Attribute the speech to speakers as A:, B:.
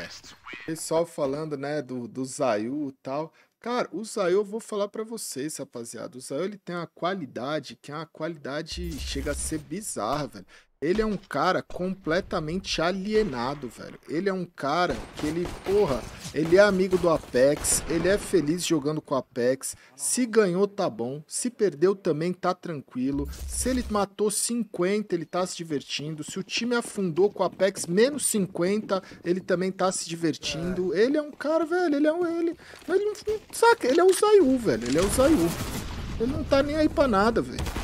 A: honesto. Pessoal falando, né, do, do Zayu e tal. Cara, o Zayu, eu vou falar para vocês, rapaziada. O Zayu, ele tem uma qualidade, que é uma qualidade chega a ser bizarra, velho. Ele é um cara completamente alienado, velho. Ele é um cara que ele, porra, ele é amigo do Apex, ele é feliz jogando com o Apex. Se ganhou, tá bom. Se perdeu, também tá tranquilo. Se ele matou 50, ele tá se divertindo. Se o time afundou com o Apex menos 50, ele também tá se divertindo. É. Ele é um cara, velho, ele é um. Ele, ele não, saca, ele é o Zayu, velho. Ele é o Zayu. Ele não tá nem aí pra nada, velho.